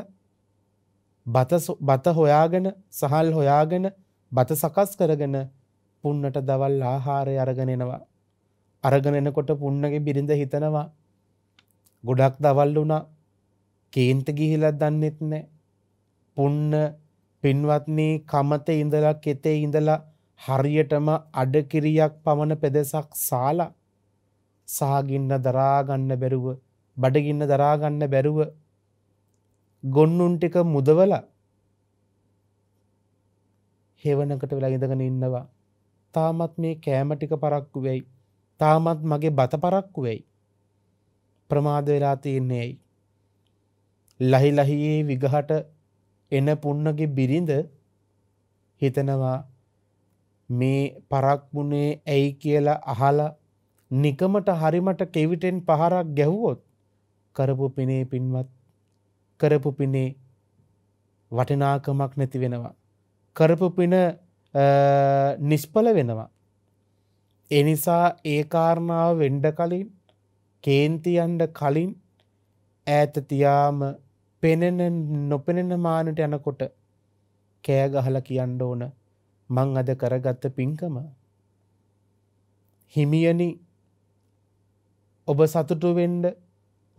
බත හොයාගෙන සහල් හොයාගෙන බත සකස් කරගෙන පුන්නට දවල් ආහාරය අරගෙනෙනවා. අරගනෙනකොට පුන්නගේ බිරිඳ හිතනවා ගොඩක් දවල් වුණා කේන්ත ගිහිලත් දන්නෙත් නෑ පුන්න පින්වත්න්නේ කමත ඉඳලා කෙතේ ඉඳලා හරියටම අඩකිරියක් පමණ පෙදෙසක් සාලා සාගින්න දරාගන්න බැරුව බඩගින්න දරාගන්න බැරුව ගොන්නුන් ටික මුදවල හෙවනකට වෙලා ඉඳගෙන ඉන්නවා තාමත් මේ කෑම ටික පරක්කු වෙයි තාමත් මගේ බත පරක්කු වෙයි. ප්‍රමාද වෙලා තියන්නේයි. ලහි ලහියේ විගහට එන පුන්නගේ බිරිඳ හිතනවා මේ පරක්මුණේ ඇයි කියලා අහලා නිකමට හරිමට කෙවිටෙන් පහරක් ගැහුවොත් කරපු පිනේ පින්වත් කරපු පිනේ වටිනාකමක් නැති වෙනවා. කරපු පින නිස්පල වෙනවා. එනිසා ඒ කාරණාව වෙන්ඩ කලින් කේන්තියන්ඩ කලින් ඈතතියාම පෙනෙන නොපෙනෙන මානට යනකොට කෑගහල කියන්න ඕන මං අද කරගත්ත පින්කම. හිමියනි ඔබ සතුටු වෙන්ඩ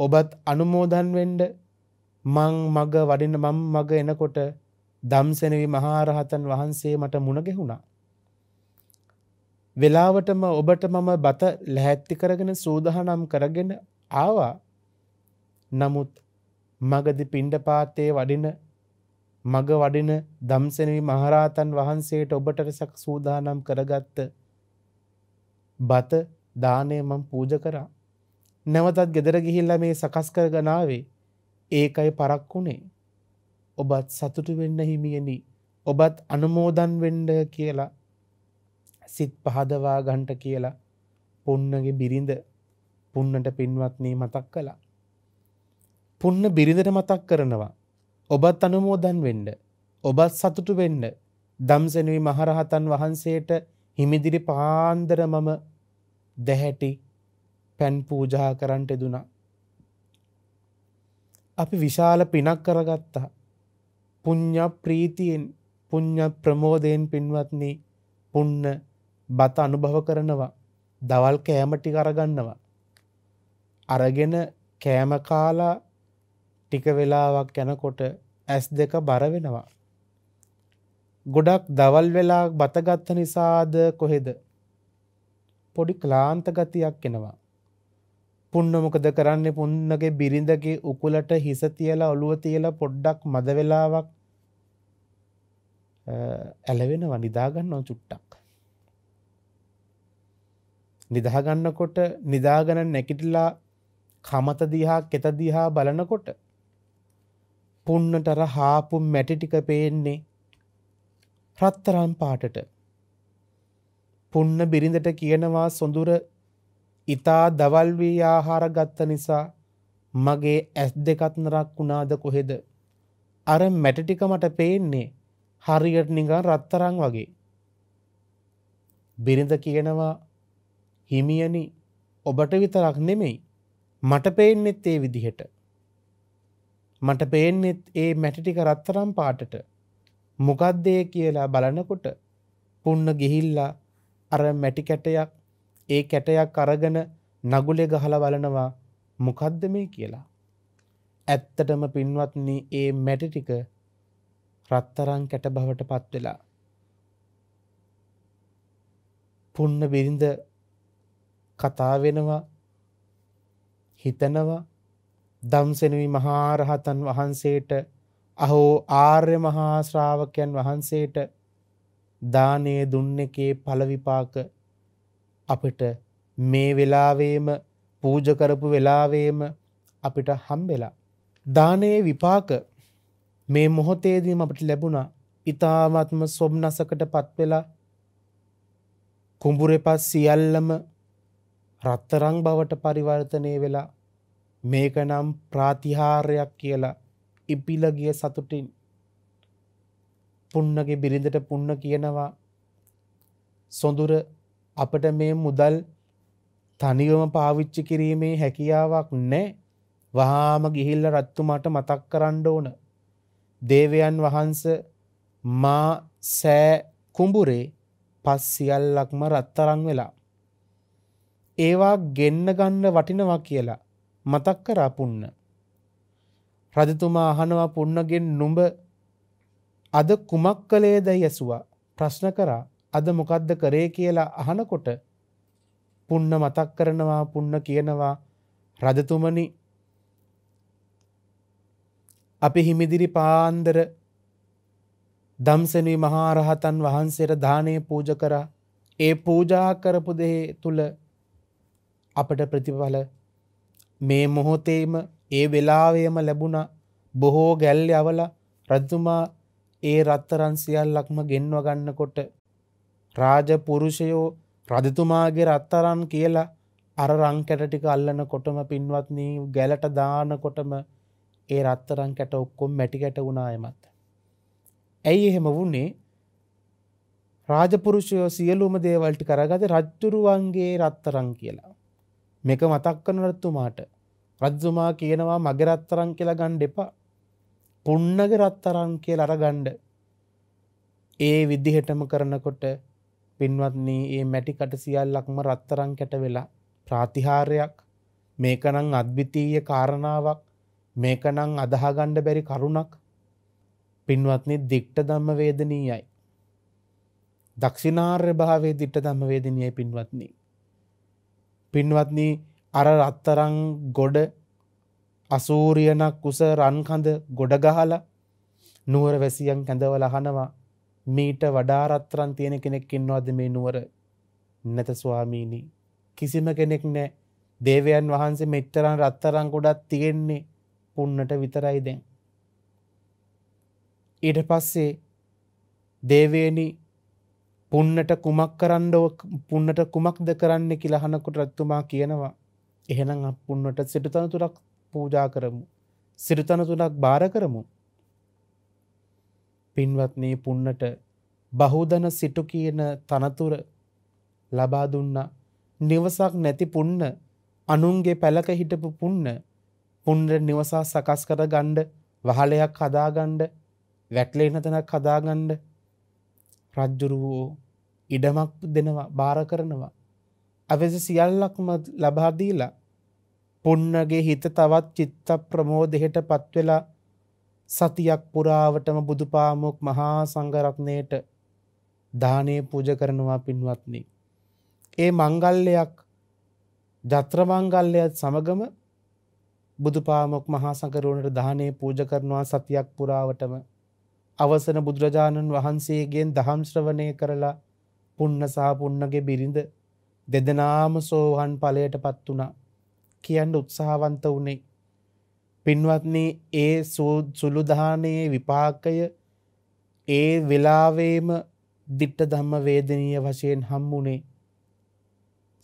ඔබත් අනුමෝදන් වෙන්ඩ මං මග වඩින මං මග එනකොට දම්සෙනවි මහාරහතන් වහන්සේ මට මුණගෙහුණා. වෙලාවටම ඔබට මම බත ලැහැත්ති කරගෙන සූදහනම් කරගෙන ආවා නමුත් මගදි පිණ්ඩ පාතයේ වඩින මග වඩින දම්සෙනවි මහරාතන් වහන්සේට ඔබට සැක් සූදානම් කරගත්ත බත දානය මං පූජ කරා නැවතත් ගෙදර ගිහිල්ල මේ සකස් කර ගනාවේ ඒකයි පරක්කුණේ ඔබත් සතුටු වෙන්න හිමියනි ඔබත් අනුමෝදන් වෙන්ඩ කියලා සිත් පහදවා ගන්ට කියලා පුන්නගේ බිරිඳ පුන්නට පින්වත්නී මතක් කළා. පුන්න බිරිඳට මතක් කරනවා. ඔබත් අනුමෝදන් වෙන්ඩ. ඔබත් සතුටු වෙන්න. දම්සෙනවී මහරහතන් වහන්සේට හිමිදිරි පාන්දර මම දැහැටි පැන් පූජා කරන්ට දුනා. අපි විශාල පිනක් කරගත්තා. පුං්ඥ ප්‍රීතියෙන් පුං්ඥ ප්‍රමෝදයෙන් පින්වත්නී පුන්න බත අනුභව කරනවා දවල් කෑමටි කරගන්නවා. අරගෙන කෑමකාලා ටික වෙලාවක් යැනකොට ඇස් දෙක බර වෙනවා. ගොඩක් දවල් වෙලා බතගත්ත නිසාද කොහෙද. පොඩි ක්ලාන්තගතියක් එනවා. පුන්නමොකද කරන්නේ පුන්නගේ බිරිඳගේ උකුලට හිස තියලා ඔළුව තියලා පොඩ්ඩක් මද වෙලාවක් ඇලවෙනවා නිදාගන්නවා චුට්ටක්. නිදහගන්නකොට නිදාගන නැකිටිල්ලා කමත දිහා කෙත දිහා බලනකොට පුන්නටර හාපු මැටිටික පේන්නේ රත්තරම් පාටට පුන්න බිරිඳට කියනවා සොඳුර ඉතා දවල් වී ආහාර ගත්ත නිසා මගේ ඇස් දෙකත් නරක් වුණාද කොහෙද අර මැටටික මට පේන්නේ හරියට නිකන් රත්තරන් වගේ බිරිඳ කියනවා හිමියනි ඔබට විතරක් නෙමෙයි මට පේන්නෙත් ඒ විදිහට. මට පේන්නෙත් ඒ මැටිටික රත්තරම් පාටට මොකක්දය කියලා බලනකොට පුන්න ගිහිල්ලා අර මැටි කැටයක් ඒ කැටයක් අරගෙන නගුලෙ ගහල බලනවා මොකද්ද මේ කියලා. ඇත්තටම පින්වත්න ඒ මැටිටික රත්තරං කැට බවට පත්වෙලා. පුන්න බිරිඳ කතා වෙනවා හිතනවා දම්සෙනවි මහාරහතන් වහන්සේට අහෝ ආර්ය මහා ශ්‍රාවකයන් වහන්සේට දානය දුන්න එකේ පළවිපාක අපිට මේ වෙලාවේම පූජ කරපු වෙලාවේම අපිට හම්බෙලා දානයේ විපාක මේ මොහොතේදීම අපට ලැබුණා ඊ타ත්ම සොම්නසකට පත් වෙලා කුඹුරේ පස් සියල්ලම රත්තරං බවට පරිවර්තනය වෙලා මේක නම් ප්‍රාතිහාරයක් කියලා ඉපිලගිය සතුටින් පුන්නගේ බිරිඳට පුන්න කියනවා සොඳුර අපට මේ මුදල් තනිවම පාවිච්චි කිරීමේ හැකියාවක් නැහැ වහාම ගිහිල්ල රත්තුමාට මතක් කරන්න ඕන දේවයන් වහන්ස මා සෑ කුඹුරේ පස් සියල්ලක්ම රත්තරන් වෙලා ඒවා ගෙන්න ගන්න වටිනවා කියලා මතක් කරා පුන්න. රජතුමා අහනවා පුන්නගෙන් නුඹ අද කුමක් කළේද යැසුවා ප්‍රශ්න කරා අද මොකද්ද කරේ කියලා අහනකොට පුන්න මතක් කරනවා පුන්න කියනවා රජතුමනි අපි හිමිදිරි පාන්දර දම්සනී මහා රහතන් වහන්සේට දානේ පූජ කරා ඒ පූජා කරපු දෙහි තුල අපට ප්‍රතිඵල මේ මොහොතේම ඒ වෙලාවේම ලැබුණ බොහෝ ගැල් යවල රජතුමා ඒ රත්තරන් සියල්ලක්ම ගෙන්ව ගන්නකොට රාජපුරුෂයෝ රජතුමාගේ රත්තරන් කියලා අර රංකැට ටික අල්ලන කොටම පින්වත්නී ගැලට දානකොටම ඒ රත්තරං කැට ඔක්කොම් මැටි කැට වුණායමත්. ඇයි එහෙම වුණේ රාජපුරුෂයෝ සියලුම දේවල්ටි කරගද රජ්ජුරුවන්ගේ රත්තරං කියලා. මේක මතක් කන රත්තුමාට රජ්ජුමා කියනවා මගේ රත්තරන් කියලා ගණ්ඩ එපා පුන්නගේ රත්තරන් කිය අරගණ්ඩ ඒ විදිහටම කරනකොට පින්වත්න්නේ ඒ මැටිකට සියල්ලක්ම රත්තරං කැට වෙලා ප්‍රාතිහාරයක් මේකනං අද්විතීය කාරණාවක් මේකනං අදහගණ්ඩ බැරි කරුණක් පින්වත්නි දික්ට දම්ම වේදනීයයි. දක්ෂිනාර්ය භාවේ දිට්ට දම්ම වේදනීය පින්වත්න්නේ පින්වත්නී අර රත්තරං ගොඩ අසූරියනක් කුස රන්කඳ ගොඩගහල නුවර වැසියන් කැඳවල හනවා මීට වඩාරත්තරන් තියෙන කෙනෙක් ඉන්නවාද මේ නුවර නැත ස්වාමීණී කිසිම කෙනෙක් නෑ දේවයන් වහන්සේ මෙච්චරන් රත්තරං ගොඩත් තියෙන්නේ පුන්නට විතරයි දැන් ඊට පස්සේ දේවේනි පුන්නට කුමක් කරන්නව පුන්නට කුමක්ද කරන්න කිලහනකොට රත්තුමා කියනවා. එහෙනම් අපපුන්නට සිටුතනතුරක් පූජා කරමු. සිරිතනතුනක් භාර කරමු. පින්වත්නේ පුන්නට බහුදන සිටු කියන තනතුර ලබා දුන්නා. නිවසක් නැති පුන්න අනුන්ගේ පැලක හිටපු පුන්න පුන්නට නිවසා සකස් කර ගණ්ඩ වහලයක් හදාගණ්ඩ වැටලේ නතනක් හදාගණ්ඩ රජ්ජුරුවෝ ඉඩමක් දෙනවා භාර කරනවා. අවස සියල්ලක්ම ලබාදීලා පුන්නගේ හිත තවත් චිත්ත ප්‍රමෝදහෙට පත්වෙලා සතියක් පුරාවටම බුදුපාමොක් මහා සංගරත්නයට දානය පූජ කරනවා පින්වත්නි. ඒ මංගල්ලයක් ජත්‍රමංගල්ලයත් සමගම බුදුපාමොක් මහා සංකරුවනට දානය පූජ කරනවා සතියක් පුරාවටම අවසන බුදුරජාණන් වහන්සේගෙන් දහම්ශ්‍රවනය කරලා පුන්න සහ පුන්නගේ බිරිඳ දෙදනාම සෝහන් පලයට පත් වනා කියන්න උත්සාහවන්ත වනේ. පින්වත්නේ ඒ සුළුදානයේ විපාකය ඒ වෙලාවේම දිට්ට ධම්ම වේදනීය වශයෙන් හම්මුණේ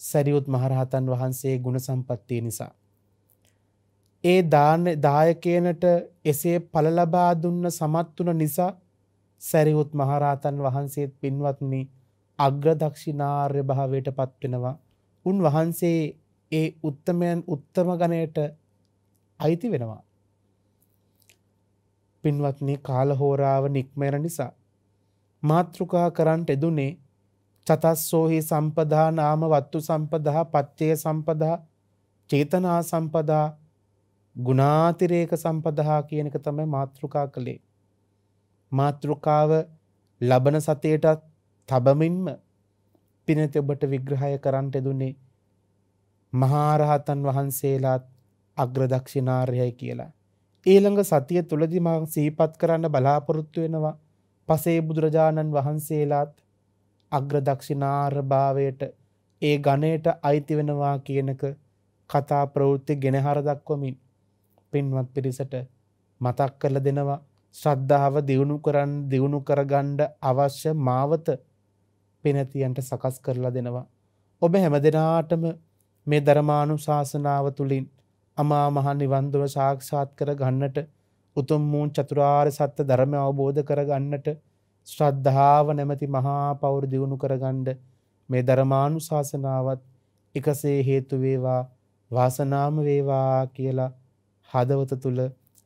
සැරියුත් මහරහතන් වහන්සේ ගුණ සම්පත්තිය නිසා. ඒ දාන දායකයනට එසේ පල ලබා දුන්න සමත් වුන නිසා සැරියුත් මහරහතන් වහන්සේත් පින්වත්නි අග්‍රදක්ෂිනාර්ය භාවයට පත් වෙනවා. උන් වහන්සේ ඒ උත්තමයන් උත්තම ගණයට අයිති වෙනවා. පින්වත්නි කාලහෝරාව නික්මෙන නිසා මාත්‍රුකා කරන්ට එදුනේ චතස්සෝහි සම්පදා නාම වත්තු සම්පදා පච්චේ සම්පදා චේතනා සම්පදා ගුණාතිරේක සම්පදහා කියන එක තමයි මාතෘකා කළේ. මාතෘකාව ලබන සතියටත් තබමින්ම පිනති ඔබට විග්‍රහය කරන්නට දුන්නේ මහාරහතන් වහන්සේලාත් අග්‍රදක්ෂිනාර්යයි කියලා. ඊළඟ සතිය තුලදී මම සිහිපත් කරන්න බලාපොරොත්තු වෙනවා පසේ බුදුරජාණන් වහන්සේලාත් අග්‍රදක්ෂිනාර්භාවයට ඒ ගණයට අයිති වෙනවා කියනක කතා ප්‍රවෘත්ති ගෙනහර දක්වමින් පින්වත් පිරිසට මතක් කරල දෙනවා ශ්‍රද්ධාව දියුණු කරන් දියුණු කරගණ්ඩ අවශ්‍ය මාවත පිනැතියන්ට සකස් කරලා දෙනවා. ඔබ හැම දෙනාටම මේ ධර්මානු ශාසනාව තුළින් අමා මහන් නිවන්දුව සාක්ෂාත් කර ගන්නට උතුම් මූන් චතුරාර් සත්‍ය ධර්ම අවබෝධ කරගන්නට ශ්‍රද්ධාව නැමැති මහා පවුරු දියුණු කරගණ්ඩ මේ ධර්මානු ශාසනාවත් එකසේ හේතුවේවා වාසනාම වේවා කියලා හදවත තුළ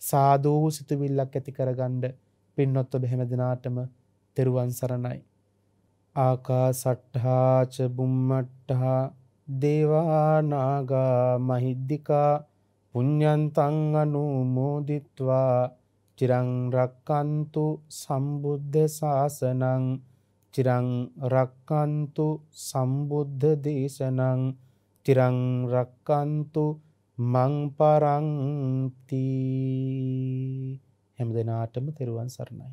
සාදූහු සිතුවිල්ලක් ඇති කරගණ්ඩ පින්නොත්ව බැහැම දෙනාටම තෙරුවන් සරණයි. ආකා සට්හාච බුම්මට්ටහා දේවානාගා මහිද්දිකා පුඤ්ඥන්තං අනුමෝදිත්වා චිරංරක්කන්තු සම්බුද්ධ සාසනං චිරං රක්කන්තු සම්බුද්ධ දේශනං චිරං රක්කන්තු මංපරංති හැම දෙනාටම තෙරුවන් සරණයි.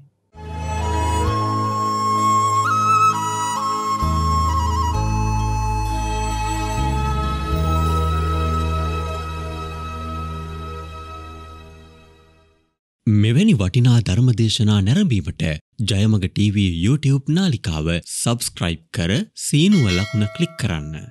මෙවැනි වටිනා ධර්මදේශනා නැරඹීමට ජයමග TV YouTube නාලිකාව සබස්ක්‍රයිබ් කර සීනුව ලකුණ කලික් කරන්න.